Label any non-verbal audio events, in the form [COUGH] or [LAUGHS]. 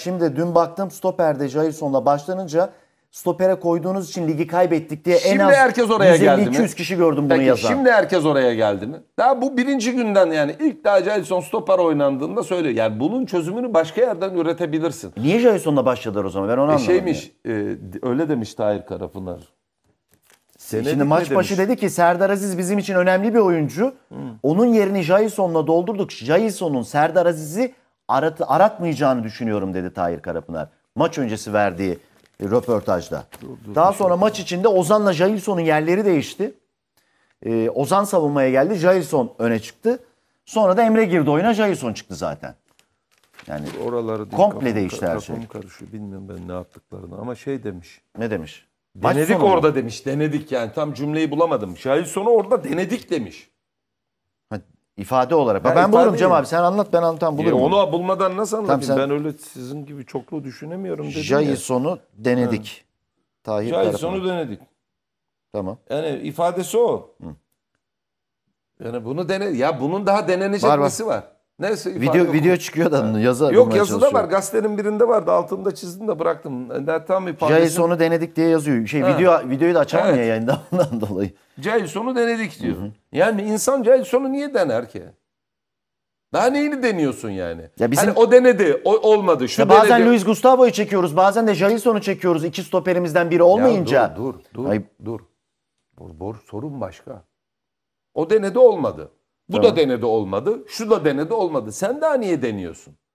Şimdi dün baktım stoperde Jailson'la başlanınca stopere koyduğunuz için ligi kaybettik diye en şimdi az herkes oraya geldi 200 mi? kişi gördüm Peki, bunu yazan. Şimdi herkes oraya geldi mi? Daha bu birinci günden yani ilk daha Jailson stoper oynandığında söylüyor. Yani bunun çözümünü başka yerden üretebilirsin. Niye Jailson'la başladılar o zaman? Ben onu e anlamadım. Şeymiş e, öyle demiş Tahir Karapınar. E, Senedik Şimdi maç başı dedi ki Serdar Aziz bizim için önemli bir oyuncu. Hı. Onun yerini Jason'la doldurduk. Jason'un Serdar Aziz'i arat, aratmayacağını düşünüyorum dedi Tahir Karapınar. Maç öncesi verdiği röportajda. Dur, dur, Daha sonra maç içinde Ozan'la Jailson'un yerleri değişti. Ee, Ozan savunmaya geldi. Jailson öne çıktı. Sonra da Emre girdi oyuna. Jailson çıktı zaten. Yani oraları değil, komple kafam, değişti her şey. karışıyor. Bilmiyorum ben ne yaptıklarını ama şey demiş. Ne demiş? Denedik orada demiş. Denedik yani. Tam cümleyi bulamadım. Jailson'u orada denedik demiş ifade olarak. Ben, ben bulurum Cem abi sen anlat ben anlatam e, bulurum. E, onu bulmadan nasıl anlatayım? Tamam, sen... Ben öyle sizin gibi çoklu düşünemiyorum dedim Jason'u denedik. tahir Tahir Jason'u denedik. Tamam. Yani ifadesi o. Hı. Yani bunu dene ya bunun daha denenecek var, nesi var? var. Neyse video, yok. video çıkıyor da yani. yazı Yok yazıda var. Gazetenin birinde vardı. Altında çizdim de bıraktım. Yani tam bir Cahil sonu denedik diye yazıyor. Şey ha. video videoyu da açamıyor evet. yayında [LAUGHS] ondan dolayı. Cahil denedik diyor. Hı-hı. Yani insan cahil niye dener ki? Daha neyini deniyorsun yani? Ya bizim... Hani o denedi, o olmadı. Şu ya bazen denedi. Luis Gustavo'yu çekiyoruz, bazen de Jalisson'u çekiyoruz. İki stoperimizden biri olmayınca. Ya dur, dur, dur. Ay... dur. Bor, bor, sorun başka. O denedi olmadı. Bu tamam. da denedi olmadı. Şu da denedi olmadı. Sen daha niye deniyorsun?